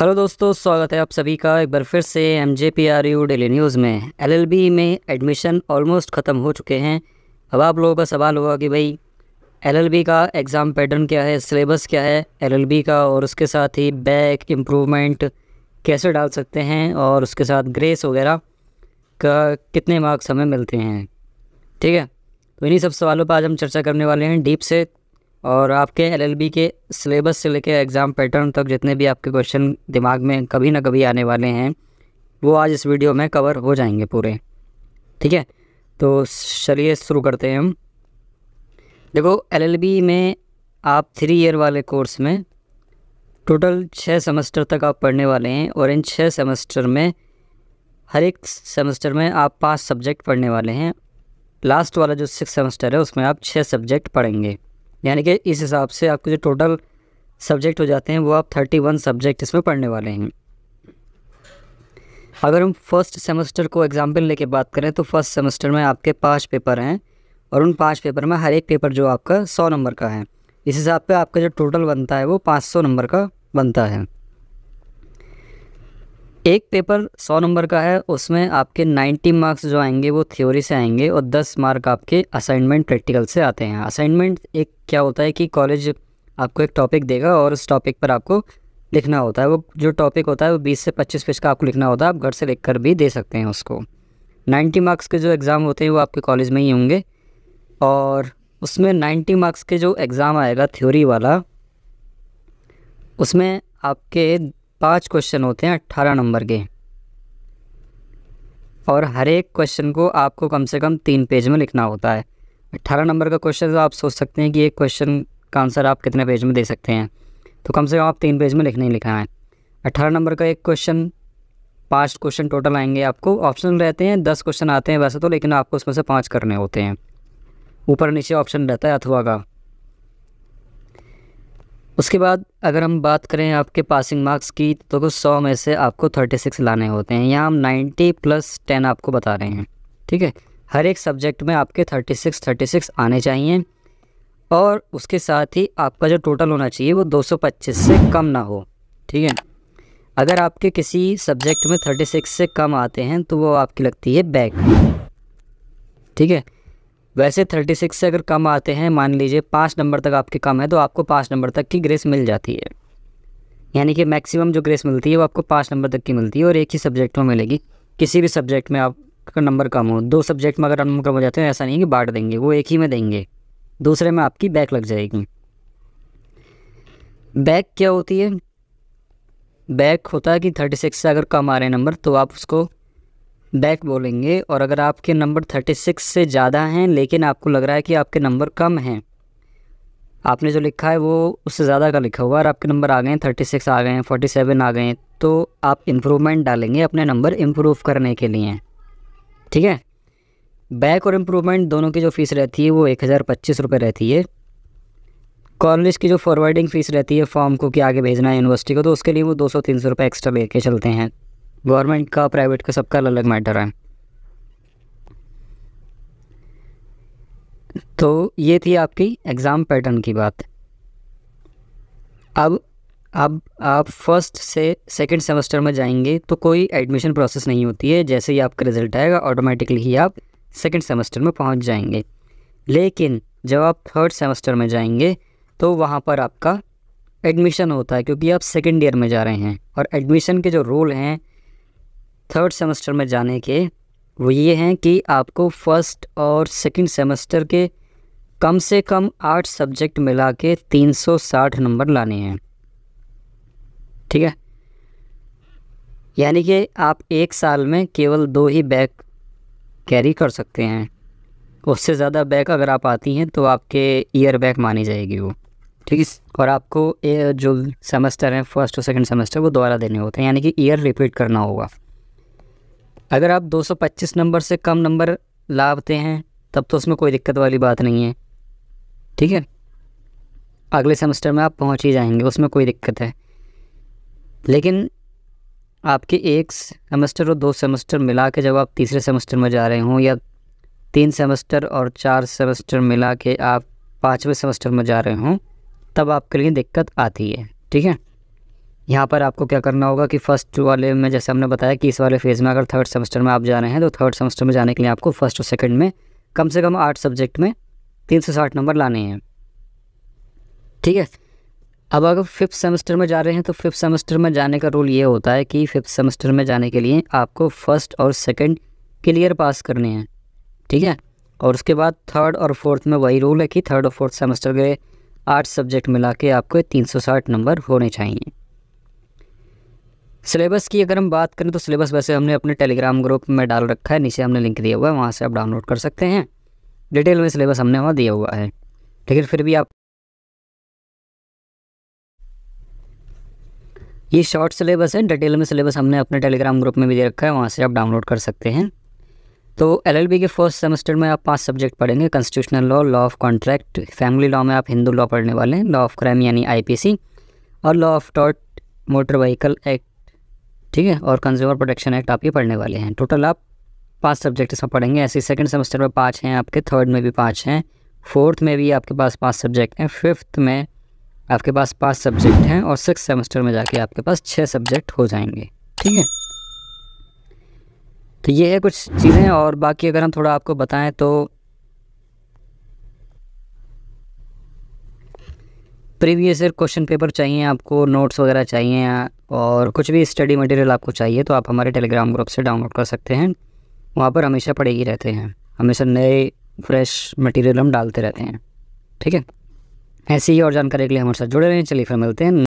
hello दोस्तों स्वागत है आप सभी का एक बार फिर से M J P R U daily news में एल एल बी में एडमिशन ऑलमोस्ट ख़त्म हो चुके हैं अब आप लोगों का सवाल होगा कि भाई एल एल बी का एग्ज़ाम पैटर्न क्या है सिलेबस क्या है एल एल बी का और उसके साथ ही बैक इम्प्रूवमेंट कैसे डाल सकते हैं और उसके साथ ग्रेस वगैरह का कितने मार्क्स हमें मिलते हैं ठीक है तो इन्हीं सब सवालों पर आज हम चर्चा करने वाले हैं डीप से और आपके एलएलबी के सिलेबस से लेकर एग्ज़ाम पैटर्न तक जितने भी आपके क्वेश्चन दिमाग में कभी ना कभी आने वाले हैं वो आज इस वीडियो में कवर हो जाएंगे पूरे ठीक है तो चलिए शुरू करते हैं हम देखो एलएलबी में आप थ्री ईयर वाले कोर्स में टोटल छः सेमेस्टर तक आप पढ़ने वाले हैं और इन छः सेमेस्टर में हर एक सेमेस्टर में आप पाँच सब्जेक्ट पढ़ने वाले हैं लास्ट वाला जो सिक्स सेमेस्टर है उसमें आप छः सब्जेक्ट पढ़ेंगे यानी कि इस हिसाब से आपके जो टोटल सब्जेक्ट हो जाते हैं वो आप थर्टी वन सब्जेक्ट इसमें पढ़ने वाले हैं अगर हम फर्स्ट सेमेस्टर को एग्ज़ाम्पल लेके बात करें तो फर्स्ट सेमेस्टर में आपके पाँच पेपर हैं और उन पाँच पेपर में हर एक पेपर जो आपका सौ नंबर का है इस हिसाब पे आपका जो टोटल बनता है वो पाँच सौ नंबर का बनता है एक पेपर सौ नंबर का है उसमें आपके नाइन्टी मार्क्स जो आएंगे वो थ्योरी से आएंगे और दस मार्क आपके असाइनमेंट प्रैक्टिकल से आते हैं असाइनमेंट एक क्या होता है कि कॉलेज आपको एक टॉपिक देगा और उस टॉपिक पर आपको लिखना होता है वो जो टॉपिक होता है वो बीस से पच्चीस पेज का आपको लिखना होता है आप घर से लिख कर भी दे सकते हैं उसको नाइन्टी मार्क्स के जो एग्ज़ाम होते हैं वो आपके कॉलेज में ही होंगे और उसमें नाइन्टी मार्क्स के जो एग्ज़ाम आएगा थ्योरी वाला उसमें आपके पाँच क्वेश्चन होते हैं अट्ठारह नंबर के और हर एक क्वेश्चन को आपको कम से कम तीन पेज में लिखना होता है अट्ठारह नंबर का क्वेश्चन तो आप सोच सकते हैं कि एक क्वेश्चन का आंसर आप कितने पेज में दे सकते हैं तो कम से कम आप तीन पेज में लिखने ही लिखा है अट्ठारह नंबर का एक क्वेश्चन पाँच क्वेश्चन टोटल आएंगे आपको ऑप्शन रहते हैं दस क्वेश्चन आते हैं वैसे तो लेकिन आपको उसमें से पाँच करने होते हैं ऊपर नीचे ऑप्शन रहता है अथवा का उसके बाद अगर हम बात करें आपके पासिंग मार्क्स की तो सौ में से आपको थर्टी सिक्स लाने होते हैं यहाँ हम नाइन्टी प्लस टेन आपको बता रहे हैं ठीक है हर एक सब्जेक्ट में आपके थर्टी सिक्स थर्टी सिक्स आने चाहिए और उसके साथ ही आपका जो टोटल होना चाहिए वो दो सौ पच्चीस से कम ना हो ठीक है अगर आपके किसी सब्जेक्ट में थर्टी सिक्स से कम आते हैं तो वो आपकी लगती है बैक ठीक है वैसे 36 से अगर कम आते हैं मान लीजिए पाँच नंबर तक आपके कम है तो आपको पाँच नंबर तक की ग्रेस मिल जाती है यानी कि मैक्सिमम जो ग्रेस मिलती है वो आपको पाँच नंबर तक की मिलती है और एक ही सब्जेक्ट में मिलेगी किसी भी सब्जेक्ट में आपका नंबर कम हो दो सब्जेक्ट में अगर नंबर कम हो जाते हैं ऐसा नहीं कि बांट देंगे वो एक ही में देंगे दूसरे में आपकी बैक लग जाएगी बैक क्या होती है बैक होता है कि थर्टी सिक्स से अगर कम आ रहे हैं नंबर तो आप उसको बैट बोलेंगे और अगर आपके नंबर थर्टी सिक्स से ज़्यादा हैं लेकिन आपको लग रहा है कि आपके नंबर कम हैं आपने जो लिखा है वो उससे ज़्यादा का लिखा हुआ और आपके नंबर आ गए हैं थर्टी सिक्स आ गए हैं फोर्टी सेवन आ गए हैं तो आप इम्प्रूवमेंट डालेंगे अपने नंबर इम्प्रूव करने के लिए ठीक है बैक और इम्प्रूवमेंट दोनों की जो फ़ीस रहती है वो एक हज़ार पच्चीस रुपये रहती है कॉलेज की जो फॉरवर्डिंग फ़ीस रहती है फॉर्म को कि आगे भेजना है यूनिवर्सिटी को तो उसके लिए वो दो सौ तीन सौ रुपये एक्स्ट्रा ले चलते हैं गवर्नमेंट का प्राइवेट का सबका अलग मैटर है तो ये थी आपकी एग्ज़ाम पैटर्न की बात अब अब आप फर्स्ट से सेकंड सेमेस्टर में जाएंगे तो कोई एडमिशन प्रोसेस नहीं होती है जैसे ही आपका रिज़ल्ट आएगा ऑटोमेटिकली ही आप सेकंड सेमेस्टर में पहुंच जाएंगे लेकिन जब आप थर्ड सेमेस्टर में जाएंगे तो वहाँ पर आपका एडमिशन होता है क्योंकि आप सेकेंड ईयर में जा रहे हैं और एडमिशन के जो रूल हैं थर्ड सेमेस्टर में जाने के वो ये हैं कि आपको फर्स्ट और सेकंड सेमेस्टर के कम से कम आठ सब्जेक्ट मिला के तीन सौ साठ नंबर लाने हैं ठीक है यानी कि आप एक साल में केवल दो ही बैग कैरी कर सकते हैं उससे ज़्यादा बैग अगर आप आती हैं तो आपके ईयर बैग मानी जाएगी वो ठीक है और आपको जो सेमेस्टर हैं फर्स्ट और सेकंड सेमेस्टर वो दोबारा देने होते हैं यानी कि ईयर रिपीट करना होगा अगर आप 225 नंबर से कम नंबर लाते हैं तब तो उसमें कोई दिक्कत वाली बात नहीं है ठीक है अगले सेमेस्टर में आप पहुंच ही जाएंगे उसमें कोई दिक्कत है लेकिन आपके एक सेमेस्टर और दो सेमेस्टर मिला के जब आप तीसरे सेमेस्टर में जा रहे हों या तीन सेमेस्टर और चार सेमेस्टर मिला के आप पाँचवें सेमेस्टर में जा रहे हों तब आपके लिए दिक्कत आती है ठीक है यहाँ पर आपको क्या करना होगा कि फर्स्ट वाले में जैसे हमने बताया कि इस वाले फेज़ में अगर थर्ड सेमेस्टर में आप जा रहे हैं तो थर्ड सेमेस्टर में जाने के लिए आपको फर्स्ट और सेकेंड में कम से कम आठ सब्जेक्ट में तीन सौ साठ नंबर लाने हैं ठीक है अब अगर फिफ्थ सेमेस्टर में जा रहे हैं तो फिफ्थ सेमेस्टर में जाने का रूल ये होता है कि फिफ्थ सेमेस्टर में जाने के लिए आपको फर्स्ट और सेकेंड क्लियर पास करने हैं ठीक है और उसके बाद थर्ड और फोर्थ में वही रूल है कि थर्ड और फोर्थ सेमेस्टर के आठ सब्जेक्ट मिला के आपको तीन सौ साठ नंबर होने चाहिए सिलेबस की अगर हम बात करें तो सिलेबस वैसे हमने अपने टेलीग्राम ग्रुप में डाल रखा है नीचे हमने लिंक दिया हुआ है वहाँ से आप डाउनलोड कर सकते हैं डिटेल में सिलेबस हमने वहाँ दिया हुआ है लेकिन फिर भी आप ये शॉर्ट सिलेबस है डिटेल में सिलेबस हमने अपने टेलीग्राम ग्रुप में भी दे रखा है वहाँ से आप डाउनलोड कर सकते हैं तो एलएलबी के फर्स्ट सेमेस्टर में आप पांच सब्जेक्ट पढ़ेंगे constitutional law law of contract family law में आप हिंदू लॉ पढ़ने वाले हैं लॉ ऑफ क्राइम यानी आईपीसी और लॉ ऑफ टॉट मोटर व्हीकल एक्ट ठीक है और कंज्यूमर प्रोटेक्शन एक्ट आपके पढ़ने वाले हैं टोटल आप पाँच सब्जेक्ट इसमें पढ़ेंगे ऐसे सेकेंड सेमेस्टर में पाँच हैं आपके थर्ड में भी पाँच हैं फोर्थ में भी आपके पास पाँच सब्जेक्ट हैं फिफ्थ में आपके पास पाँच सब्जेक्ट हैं और सिक्स सेमेस्टर में जाके आपके पास छः सब्जेक्ट हो जाएंगे ठीक है तो ये है कुछ चीज़ें और बाकी अगर हम थोड़ा आपको बताएं तो प्रीवियस ईयर क्वेश्चन पेपर चाहिए आपको नोट्स वगैरह चाहिए और कुछ भी स्टडी मटेरियल आपको चाहिए तो आप हमारे टेलीग्राम ग्रुप से डाउनलोड कर सकते हैं वहाँ पर हमेशा पढ़े ही रहते हैं हमेशा नए फ्रेश मटेरियल हम डालते रहते हैं ठीक है ऐसी ही और जानकारी के लिए हमारे साथ जुड़े रहें चलिए फिर मिलते हैं